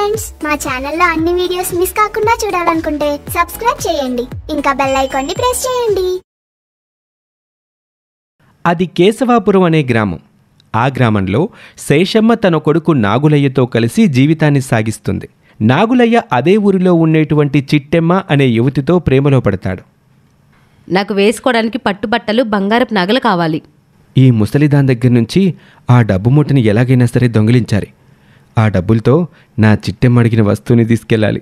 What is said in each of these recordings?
friends మా ఛానల్లో అన్ని వీడియోస్ మిస్ కాకుండా చూడాలనుకుంటే సబ్స్క్రైబ్ చేయండి ఇంకా బెల్ ని ప్రెస్ చేయండి అది కేశవాపురం అనే గ్రామం ఆ గ్రామంలో శేషమ్మ తన కొడుకు నాగులయ్యతో కలిసి జీవితాన్ని సాగిస్తుంది నాగులయ్య అదే ఊరిలో ఉండేటువంటి చిట్టెమ్మ అనే యువతితో ప్రేమలో పడతాడు నాకు వేసుకోవడానికి పట్టుబట్టలు బంగారపు నగలు కావాలి ఈ ముసలిదాన్ దగ్గర నుంచి ఆ డబ్బు మూటని ఎలాగైనా సరే దొంగిలించాలి ఆ డబ్బులతో నా చిట్టెమ్మడిగిన వస్తువుని తీసుకెళ్ళాలి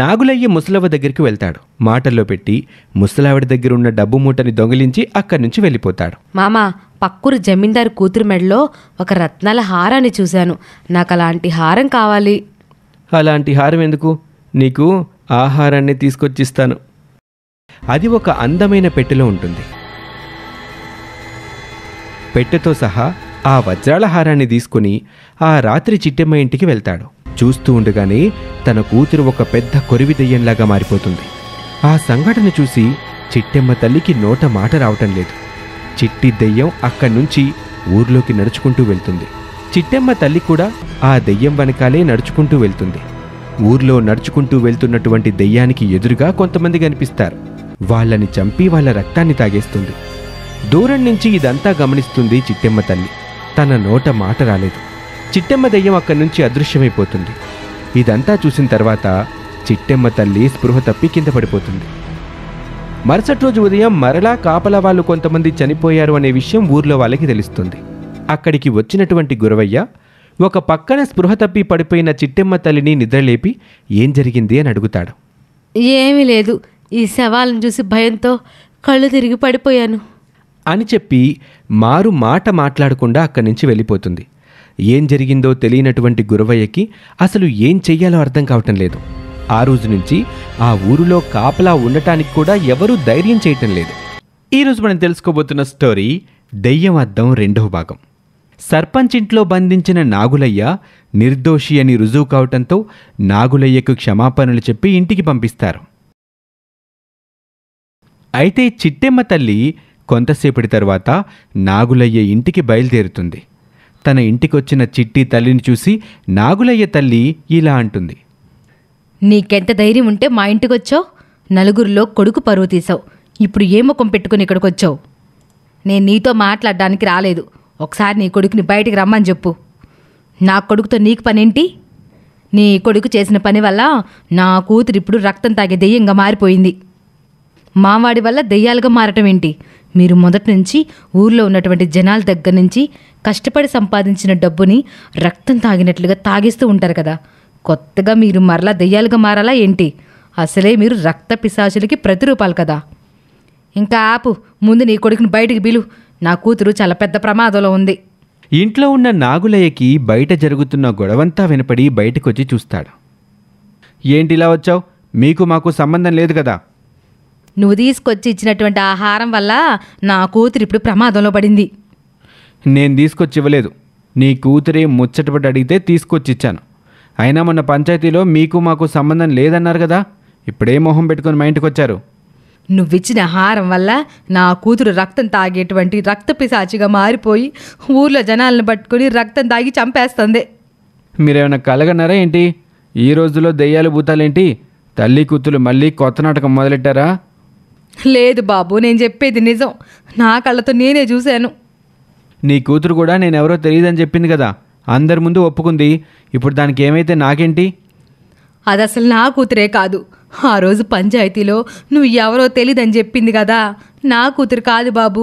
నాగులయ్య ముసలవ్వ దగ్గరికి వెళ్తాడు మాటల్లో పెట్టి ముసలావిడ దగ్గర ఉన్న డబ్బు మూటని దొంగిలించి అక్కడి నుంచి వెళ్ళిపోతాడు మామా పక్కురు జమీందారు కూతురు మెడలో ఒక రత్నాల హారాన్ని చూశాను నాకు అలాంటి హారం కావాలి అలాంటి హారం ఎందుకు నీకు ఆహారాన్ని తీసుకొచ్చిస్తాను అది ఒక అందమైన పెట్టెలో ఉంటుంది పెట్టెతో సహా ఆ వజ్రాల హారాన్ని తీసుకుని ఆ రాత్రి చిట్టెమ్మ ఇంటికి వెళ్తాడు చూస్తూ ఉండగానే తన కూతురు ఒక పెద్ద కొరివి దెయ్యంలాగా మారిపోతుంది ఆ సంఘటన చూసి చిట్టెమ్మ తల్లికి నోట మాట రావటం లేదు చిట్టి దెయ్యం అక్కడి నుంచి ఊర్లోకి నడుచుకుంటూ వెళ్తుంది చిట్టెమ్మ తల్లి కూడా ఆ దెయ్యం వెనకాలే నడుచుకుంటూ వెళ్తుంది ఊర్లో నడుచుకుంటూ వెళ్తున్నటువంటి దెయ్యానికి ఎదురుగా కొంతమంది కనిపిస్తారు వాళ్ళని చంపి వాళ్ళ రక్తాన్ని తాగేస్తుంది దూరం నుంచి ఇదంతా గమనిస్తుంది చిట్టెమ్మ తల్లి తన నోట మాట రాలేదు చిట్టెమ్మ దయ్యం అక్కడి నుంచి అదృశ్యమైపోతుంది ఇదంతా చూసిన తర్వాత చిట్టెమ్మ తల్లి స్పృహ తప్పి కింద పడిపోతుంది మరుసటి రోజు ఉదయం మరలా కాపలా వాళ్ళు కొంతమంది చనిపోయారు అనే విషయం ఊర్లో వాళ్ళకి తెలుస్తుంది అక్కడికి వచ్చినటువంటి గురవయ్య ఒక పక్కన స్పృహ తప్పి పడిపోయిన చిట్టెమ్మ తల్లిని నిద్రలేపి ఏం జరిగింది అని అడుగుతాడు ఏమీ లేదు ఈ శవాలను చూసి భయంతో కళ్ళు తిరిగి పడిపోయాను అని చెప్పి మారు మాట మాట్లాడకుండా అక్కడి నుంచి వెళ్ళిపోతుంది ఏం జరిగిందో తెలియనటువంటి గురవయ్యకి అసలు ఏం చెయ్యాలో అర్థం కావటం లేదు ఆ రోజు నుంచి ఆ ఊరిలో కాపలా ఉండటానికి కూడా ఎవరూ ధైర్యం చేయటం లేదు ఈరోజు మనం తెలుసుకోబోతున్న స్టోరీ దెయ్యం అద్దం రెండవ భాగం సర్పంచ్ ఇంట్లో బంధించిన నాగులయ్య నిర్దోషి అని రుజువు కావటంతో నాగులయ్యకు క్షమాపణలు చెప్పి ఇంటికి పంపిస్తారు అయితే చిట్టెమ్మ తల్లి కొంతసేపటి తర్వాత నాగులయ్య ఇంటికి బయలుదేరుతుంది తన ఇంటికొచ్చిన చిట్టి తల్లిని చూసి నాగులయ్య తల్లి ఇలా అంటుంది నీకెంత ధైర్యం ఉంటే మా ఇంటికొచ్చావు నలుగురిలో కొడుకు పరువు తీసావు ఇప్పుడు ఏ ముఖం పెట్టుకుని ఇక్కడికి వచ్చావు నేను నీతో మాట్లాడడానికి రాలేదు ఒకసారి నీ కొడుకుని బయటికి రమ్మని చెప్పు నా కొడుకుతో నీకు పనేంటి నీ కొడుకు చేసిన పని వల్ల నా కూతురు ఇప్పుడు రక్తం తాగే దెయ్యంగా మారిపోయింది మావాడి వల్ల దెయ్యాలుగా మారటం ఏంటి మీరు మొదటి నుంచి ఊర్లో ఉన్నటువంటి జనాల దగ్గర నుంచి కష్టపడి సంపాదించిన డబ్బుని రక్తం తాగినట్లుగా తాగిస్తూ ఉంటారు కదా కొత్తగా మీరు మరలా దెయ్యాలుగా మారాలా ఏంటి అసలే మీరు రక్త పిశాచులకి ప్రతిరూపాలు కదా ఇంకా ఆపు ముందు నీ కొడుకుని బయటికి బిలు నా కూతురు చాలా పెద్ద ప్రమాదంలో ఉంది ఇంట్లో ఉన్న నాగులయ్యకి బయట జరుగుతున్న గొడవంతా వినపడి బయటకొచ్చి చూస్తాడు ఏంటిలా వచ్చావు మీకు మాకు సంబంధం లేదు కదా నువ్వు తీసుకొచ్చి ఇచ్చినటువంటి ఆహారం వల్ల నా కూతురు ఇప్పుడు ప్రమాదంలో పడింది నేను తీసుకొచ్చి ఇవ్వలేదు నీ కూతురి ముచ్చటపడి అడిగితే తీసుకొచ్చి ఇచ్చాను అయినా మొన్న పంచాయతీలో మీకు మాకు సంబంధం లేదన్నారు కదా ఇప్పుడే మొహం పెట్టుకుని మా ఇంటికి వచ్చారు నువ్విచ్చిన ఆహారం వల్ల నా కూతురు రక్తం తాగేటువంటి రక్త పిశాచిగా మారిపోయి ఊర్లో జనాలను పట్టుకుని రక్తం తాగి చంపేస్తుంది మీరేమైనా కలగన్నారా ఏంటి ఈ రోజులో దెయ్యాలు భూతాలేంటి తల్లి కూతురు మళ్ళీ కొత్త నాటకం మొదలెట్టారా లేదు బాబు నేను చెప్పేది నిజం నా కళ్ళతో నేనే చూశాను నీ కూతురు కూడా నేనెవరో తెలియదని చెప్పింది కదా అందరి ముందు ఒప్పుకుంది ఇప్పుడు దానికి ఏమైతే నాకేంటి అది అసలు నా కూతురే కాదు ఆ రోజు పంచాయతీలో నువ్వు ఎవరో తెలీదని చెప్పింది కదా నా కూతురు కాదు బాబు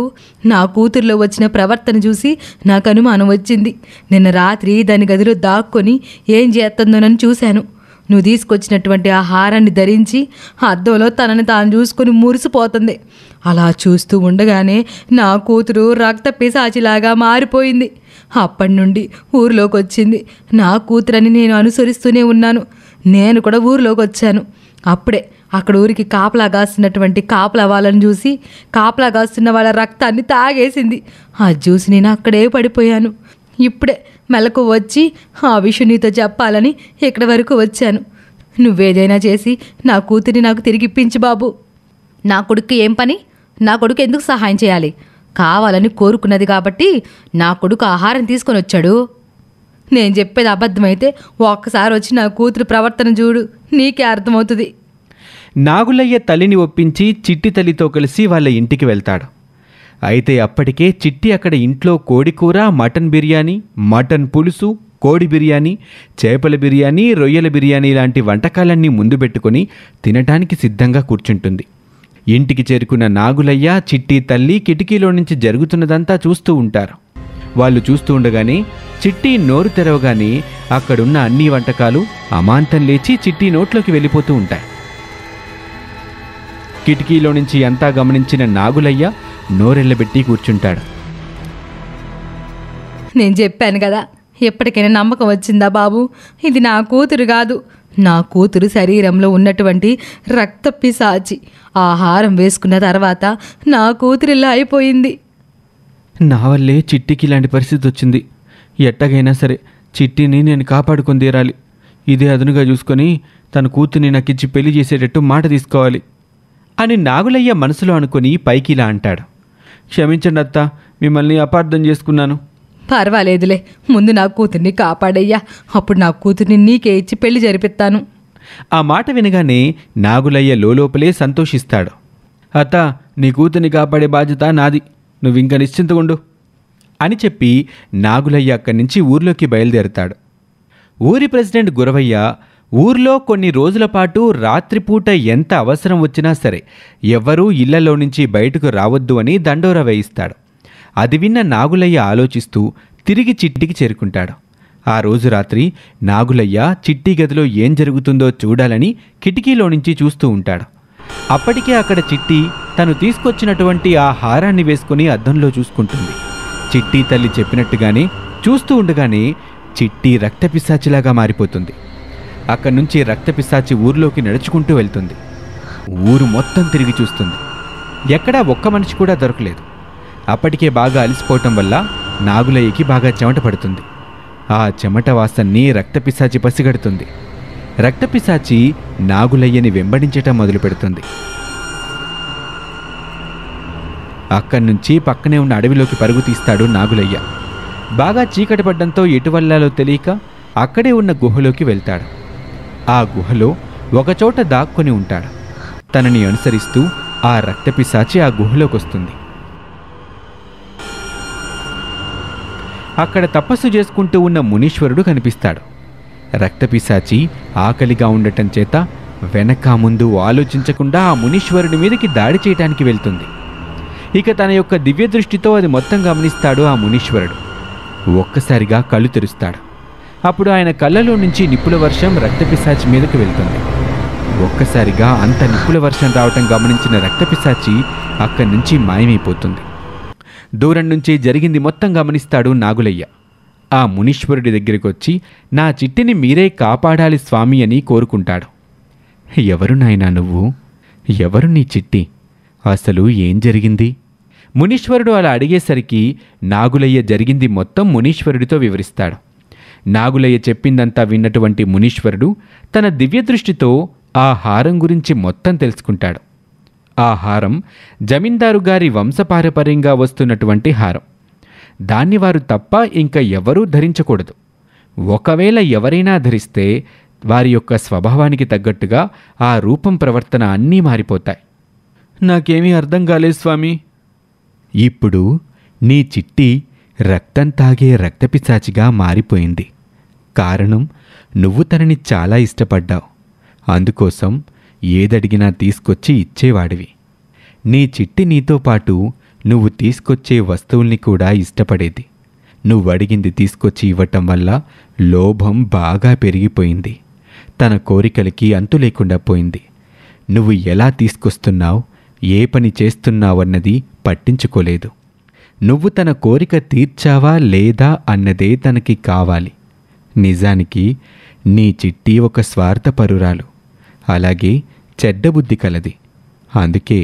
నా కూతురులో వచ్చిన ప్రవర్తన చూసి నాకు అనుమానం వచ్చింది నిన్న రాత్రి దాని గదిలో దాక్కొని ఏం చేస్తుందోనని చూశాను నువ్వు తీసుకొచ్చినటువంటి ఆ హారాన్ని ధరించి అద్దంలో తనని తాను చూసుకుని మురిసిపోతుంది అలా చూస్తూ ఉండగానే నా కూతురు రక్త పిశాచిలాగా మారిపోయింది అప్పటి నుండి ఊరిలోకి వచ్చింది నా కూతురని నేను అనుసరిస్తూనే ఉన్నాను నేను కూడా ఊరిలోకి వచ్చాను అప్పుడే అక్కడ ఊరికి కాపలా కాస్తున్నటువంటి కాపలా వాళ్ళని చూసి కాపలా కాస్తున్న వాళ్ళ రక్తాన్ని తాగేసింది ఆ జ్యూస్ నేను అక్కడే పడిపోయాను ఇప్పుడే మెలకు వచ్చి ఆ విషయం నీతో చెప్పాలని ఇక్కడి వరకు వచ్చాను నువ్వేదైనా చేసి నా కూతురిని నాకు తిరిగిప్పించు బాబు నా కొడుకు ఏం పని నా కొడుకు ఎందుకు సహాయం చేయాలి కావాలని కోరుకున్నది కాబట్టి నా కొడుకు ఆహారం తీసుకొని వచ్చాడు నేను చెప్పేది అబద్ధమైతే ఒక్కసారి వచ్చి నా కూతురు ప్రవర్తన చూడు నీకే అర్థమవుతుంది నాగులయ్య తల్లిని ఒప్పించి చిట్టి తల్లితో కలిసి వాళ్ళ ఇంటికి వెళ్తాడు అయితే అప్పటికే చిట్టి అక్కడ ఇంట్లో కోడికూర మటన్ బిర్యానీ మటన్ పులుసు కోడి బిర్యానీ చేపల బిర్యానీ రొయ్యల బిర్యానీ లాంటి వంటకాలన్నీ ముందు పెట్టుకొని తినటానికి సిద్ధంగా కూర్చుంటుంది ఇంటికి చేరుకున్న నాగులయ్య చిట్టి తల్లి కిటికీలో నుంచి జరుగుతున్నదంతా చూస్తూ ఉంటారు వాళ్ళు చూస్తూ ఉండగానే చిట్టి నోరు తెరవగానే అక్కడున్న అన్ని వంటకాలు అమాంతం లేచి చిట్టి నోట్లోకి వెళ్ళిపోతూ ఉంటాయి కిటికీలో నుంచి అంతా గమనించిన నాగులయ్య నోరెళ్ళబెట్టి కూర్చుంటాడు నేను చెప్పాను కదా ఎప్పటికైనా నమ్మకం వచ్చిందా బాబు ఇది నా కూతురు కాదు నా కూతురు శరీరంలో ఉన్నటువంటి రక్త పిసాచి ఆహారం వేసుకున్న తర్వాత నా కూతురు ఇలా అయిపోయింది నా వల్లే చిట్టికి ఇలాంటి పరిస్థితి వచ్చింది ఎట్టగైనా సరే చిట్టిని నేను కాపాడుకొని తీరాలి ఇదే అదునుగా చూసుకొని తన కూతుర్ని నాకిచ్చి పెళ్లి చేసేటట్టు మాట తీసుకోవాలి అని నాగులయ్య మనసులో అనుకుని పైకి ఇలా అంటాడు క్షమించండి అత్త మిమ్మల్ని అపార్థం చేసుకున్నాను పర్వాలేదులే ముందు నా కూతుర్ని కాపాడయ్యా అప్పుడు నా కూతుర్ని నీకే ఇచ్చి పెళ్లి జరిపిస్తాను ఆ మాట వినగానే నాగులయ్య లోపలే సంతోషిస్తాడు అత్త నీ కూతుర్ని కాపాడే బాధ్యత నాది నువ్వు నువ్వింక నిశ్చింతగుండు అని చెప్పి నాగులయ్య అక్కడి నుంచి ఊర్లోకి బయలుదేరతాడు ఊరి ప్రెసిడెంట్ గురవయ్య ఊర్లో కొన్ని రోజుల పాటు రాత్రిపూట ఎంత అవసరం వచ్చినా సరే ఎవ్వరూ ఇళ్లలో నుంచి బయటకు రావద్దు అని దండోర వేయిస్తాడు అది విన్న నాగులయ్య ఆలోచిస్తూ తిరిగి చిట్టికి చేరుకుంటాడు ఆ రోజు రాత్రి నాగులయ్య చిట్టి గదిలో ఏం జరుగుతుందో చూడాలని కిటికీలో నుంచి చూస్తూ ఉంటాడు అప్పటికే అక్కడ చిట్టి తను తీసుకొచ్చినటువంటి ఆ హారాన్ని వేసుకుని అద్దంలో చూసుకుంటుంది చిట్టి తల్లి చెప్పినట్టుగానే చూస్తూ ఉండగానే చిట్టి రక్తపిశాచిలాగా మారిపోతుంది అక్కడి నుంచి రక్తపిశాచి ఊర్లోకి నడుచుకుంటూ వెళ్తుంది ఊరు మొత్తం తిరిగి చూస్తుంది ఎక్కడా ఒక్క మనిషి కూడా దొరకలేదు అప్పటికే బాగా అలిసిపోవటం వల్ల నాగులయ్యకి బాగా చెమట పడుతుంది ఆ చెమట వాసన్ని రక్తపిశాచి పసిగడుతుంది రక్తపిశాచి నాగులయ్యని వెంబడించటం మొదలు పెడుతుంది అక్కడి నుంచి పక్కనే ఉన్న అడవిలోకి పరుగు తీస్తాడు నాగులయ్య బాగా చీకటి పడ్డంతో ఎటువల్లాలో తెలియక అక్కడే ఉన్న గుహలోకి వెళ్తాడు ఆ గుహలో ఒకచోట దాక్కుని ఉంటాడు తనని అనుసరిస్తూ ఆ రక్తపిశాచి ఆ గుహలోకి వస్తుంది అక్కడ తపస్సు చేసుకుంటూ ఉన్న మునీశ్వరుడు కనిపిస్తాడు రక్తపిశాచి ఆకలిగా ఉండటం చేత వెనక ముందు ఆలోచించకుండా ఆ మునీశ్వరుడి మీదకి దాడి చేయటానికి వెళ్తుంది ఇక తన యొక్క దివ్య దృష్టితో అది మొత్తం గమనిస్తాడు ఆ మునీశ్వరుడు ఒక్కసారిగా కళ్ళు తెరుస్తాడు అప్పుడు ఆయన కళ్ళలో నుంచి నిప్పుల వర్షం రక్తపిశాచి మీదకు వెళ్తుంది ఒక్కసారిగా అంత నిప్పుల వర్షం రావటం గమనించిన రక్తపిశాచి అక్కడి నుంచి మాయమైపోతుంది దూరం నుంచి జరిగింది మొత్తం గమనిస్తాడు నాగులయ్య ఆ మునీశ్వరుడి దగ్గరికి వచ్చి నా చిట్టిని మీరే కాపాడాలి స్వామి అని కోరుకుంటాడు ఎవరు నాయనా నువ్వు ఎవరు నీ చిట్టి అసలు ఏం జరిగింది మునీశ్వరుడు అలా అడిగేసరికి నాగులయ్య జరిగింది మొత్తం మునీశ్వరుడితో వివరిస్తాడు నాగులయ్య చెప్పిందంతా విన్నటువంటి మునీశ్వరుడు తన దివ్యదృష్టితో ఆ హారం గురించి మొత్తం తెలుసుకుంటాడు ఆ హారం జమీందారు గారి వంశపారపర్యంగా వస్తున్నటువంటి హారం దాన్ని వారు తప్ప ఇంకా ఎవరూ ధరించకూడదు ఒకవేళ ఎవరైనా ధరిస్తే వారి యొక్క స్వభావానికి తగ్గట్టుగా ఆ రూపం ప్రవర్తన అన్నీ మారిపోతాయి నాకేమీ అర్థం కాలేదు స్వామి ఇప్పుడు నీ చిట్టి రక్తం తాగే రక్తపిశాచిగా మారిపోయింది కారణం నువ్వు తనని చాలా ఇష్టపడ్డావు అందుకోసం ఏదడిగినా తీసుకొచ్చి ఇచ్చేవాడివి నీ చిట్టి నీతో పాటు నువ్వు తీసుకొచ్చే వస్తువుల్ని కూడా ఇష్టపడేది నువ్వు అడిగింది తీసుకొచ్చి ఇవ్వటం వల్ల లోభం బాగా పెరిగిపోయింది తన కోరికలకి అంతు లేకుండా పోయింది నువ్వు ఎలా తీసుకొస్తున్నావు ఏ పని చేస్తున్నావన్నది పట్టించుకోలేదు నువ్వు తన కోరిక తీర్చావా లేదా అన్నదే తనకి కావాలి నిజానికి నీ చిట్టి ఒక స్వార్థపరురాలు అలాగే చెడ్డబుద్ధి కలది అందుకే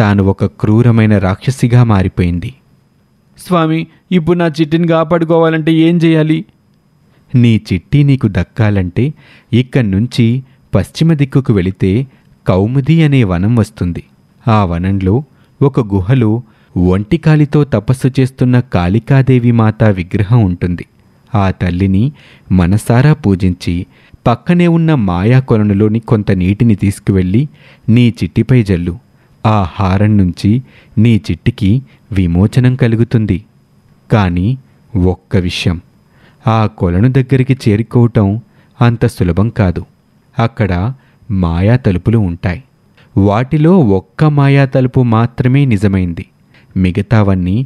తాను ఒక క్రూరమైన రాక్షసిగా మారిపోయింది స్వామి ఇప్పుడు నా చిట్టిని కాపాడుకోవాలంటే ఏం చేయాలి నీ చిట్టి నీకు దక్కాలంటే ఇక్కడి నుంచి పశ్చిమ దిక్కుకు వెళితే కౌముది అనే వనం వస్తుంది ఆ వనంలో ఒక గుహలో ఒంటికాలితో తపస్సు చేస్తున్న కాళికాదేవి మాత విగ్రహం ఉంటుంది ఆ తల్లిని మనసారా పూజించి పక్కనే ఉన్న మాయా కొలనులోని కొంత నీటిని తీసుకువెళ్ళి నీ చిట్టిపై జల్లు ఆ హారం నుంచి నీ చిట్టికి విమోచనం కలుగుతుంది కానీ ఒక్క విషయం ఆ కొలను దగ్గరికి చేరుకోవటం అంత సులభం కాదు అక్కడ మాయా తలుపులు ఉంటాయి వాటిలో ఒక్క మాయా తలుపు మాత్రమే నిజమైంది మిగతావన్నీ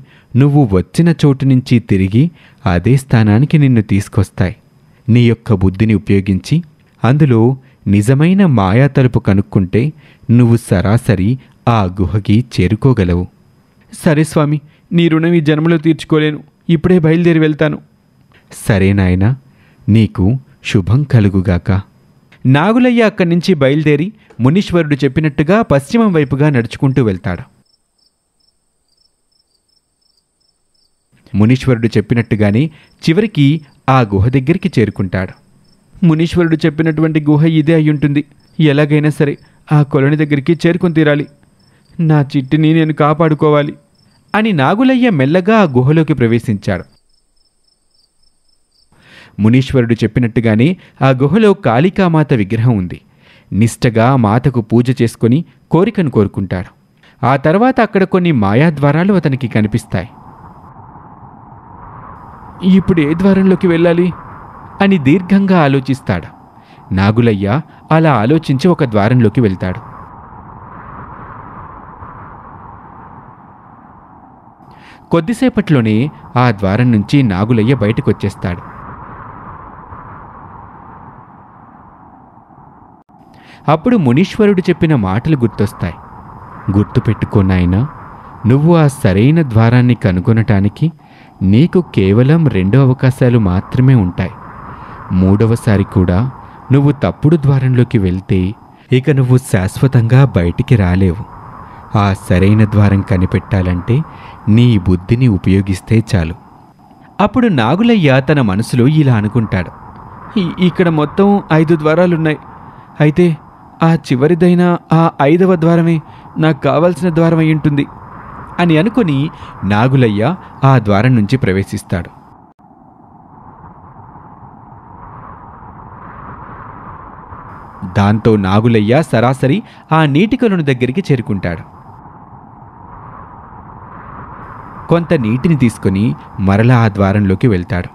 నువ్వు వచ్చిన చోటు నుంచి తిరిగి అదే స్థానానికి నిన్ను తీసుకొస్తాయి నీ యొక్క బుద్ధిని ఉపయోగించి అందులో నిజమైన మాయా తలుపు కనుక్కుంటే నువ్వు సరాసరి ఆ గుహకి చేరుకోగలవు సరే స్వామి నీ రుణం ఈ జన్మలో తీర్చుకోలేను ఇప్పుడే బయలుదేరి వెళ్తాను సరే నాయనా నీకు శుభం కలుగుగాక నాగులయ్య అక్కడి నుంచి బయలుదేరి మునీశ్వరుడు చెప్పినట్టుగా పశ్చిమం వైపుగా నడుచుకుంటూ వెళ్తాడు మునీశ్వరుడు చెప్పినట్టుగానే చివరికి ఆ గుహ దగ్గరికి చేరుకుంటాడు మునీశ్వరుడు చెప్పినటువంటి గుహ ఇదే అయ్యుంటుంది ఎలాగైనా సరే ఆ కొలని దగ్గరికి చేరుకుని తీరాలి నా చిట్టిని నేను కాపాడుకోవాలి అని నాగులయ్య మెల్లగా ఆ గుహలోకి ప్రవేశించాడు మునీశ్వరుడు చెప్పినట్టుగానే ఆ గుహలో కాళికామాత విగ్రహం ఉంది నిష్టగా మాతకు పూజ చేసుకుని కోరికను కోరుకుంటాడు ఆ తర్వాత అక్కడ కొన్ని మాయాద్వారాలు అతనికి కనిపిస్తాయి ఇప్పుడు ఏ ద్వారంలోకి వెళ్ళాలి అని దీర్ఘంగా ఆలోచిస్తాడు నాగులయ్య అలా ఆలోచించి ఒక ద్వారంలోకి వెళ్తాడు కొద్దిసేపట్లోనే ఆ ద్వారం నుంచి నాగులయ్య బయటకు వచ్చేస్తాడు అప్పుడు మునీశ్వరుడు చెప్పిన మాటలు గుర్తొస్తాయి గుర్తుపెట్టుకోనాయనా నువ్వు ఆ సరైన ద్వారాన్ని కనుగొనటానికి నీకు కేవలం రెండు అవకాశాలు మాత్రమే ఉంటాయి మూడవసారి కూడా నువ్వు తప్పుడు ద్వారంలోకి వెళ్తే ఇక నువ్వు శాశ్వతంగా బయటికి రాలేవు ఆ సరైన ద్వారం కనిపెట్టాలంటే నీ బుద్ధిని ఉపయోగిస్తే చాలు అప్పుడు నాగులయ్య తన మనసులో ఇలా అనుకుంటాడు ఇక్కడ మొత్తం ఐదు ద్వారాలున్నాయి అయితే ఆ చివరిదైన ఆ ఐదవ ద్వారమే నాకు కావాల్సిన ద్వారం ఉంటుంది అని అనుకుని నాగులయ్య ఆ ద్వారం నుంచి ప్రవేశిస్తాడు దాంతో నాగులయ్య సరాసరి ఆ నీటికలను దగ్గరికి చేరుకుంటాడు కొంత నీటిని తీసుకుని మరల ఆ ద్వారంలోకి వెళ్తాడు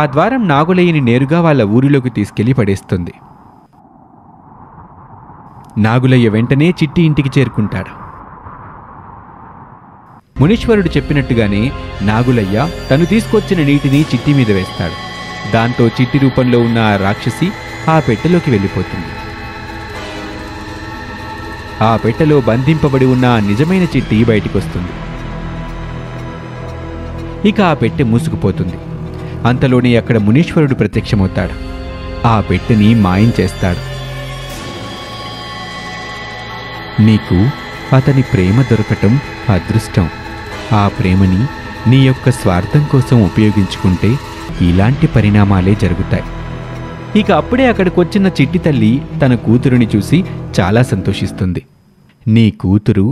ఆ ద్వారం నాగులయ్యని నేరుగా వాళ్ళ ఊరిలోకి తీసుకెళ్లి పడేస్తుంది నాగులయ్య వెంటనే చిట్టి ఇంటికి చేరుకుంటాడు మునీశ్వరుడు చెప్పినట్టుగానే నాగులయ్య తను తీసుకొచ్చిన నీటిని చిట్టి మీద వేస్తాడు దాంతో చిట్టి రూపంలో ఉన్న ఆ రాక్షసి ఆ పెట్టెలోకి వెళ్ళిపోతుంది ఆ పెట్టెలో బంధింపబడి ఉన్న నిజమైన చిట్టి బయటికొస్తుంది ఇక ఆ పెట్టె మూసుకుపోతుంది అంతలోనే అక్కడ మునీశ్వరుడు ప్రత్యక్షమవుతాడు ఆ పెట్టెని మాయం చేస్తాడు నీకు అతని ప్రేమ దొరకటం అదృష్టం ఆ ప్రేమని నీ యొక్క స్వార్థం కోసం ఉపయోగించుకుంటే ఇలాంటి పరిణామాలే జరుగుతాయి ఇక అప్పుడే అక్కడికి వచ్చిన చిట్టి తల్లి తన కూతురుని చూసి చాలా సంతోషిస్తుంది నీ కూతురు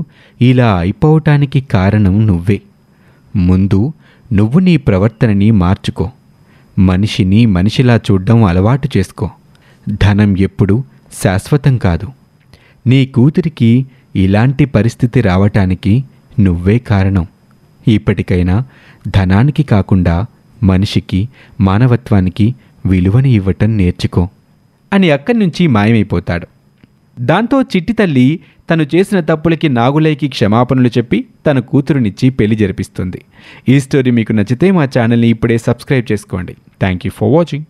ఇలా అయిపోవటానికి కారణం నువ్వే ముందు నువ్వు నీ ప్రవర్తనని మార్చుకో మనిషిని మనిషిలా చూడడం అలవాటు చేసుకో ధనం ఎప్పుడూ శాశ్వతం కాదు నీ కూతురికి ఇలాంటి పరిస్థితి రావటానికి నువ్వే కారణం ఇప్పటికైనా ధనానికి కాకుండా మనిషికి మానవత్వానికి విలువని ఇవ్వటం నేర్చుకో అని అక్కడి నుంచి మాయమైపోతాడు దాంతో చిట్టి తల్లి తను చేసిన తప్పులకి నాగులైకి క్షమాపణలు చెప్పి తన కూతురునిచ్చి పెళ్లి జరిపిస్తుంది ఈ స్టోరీ మీకు నచ్చితే మా ఛానల్ని ఇప్పుడే సబ్స్క్రైబ్ చేసుకోండి థ్యాంక్ యూ ఫర్ వాచింగ్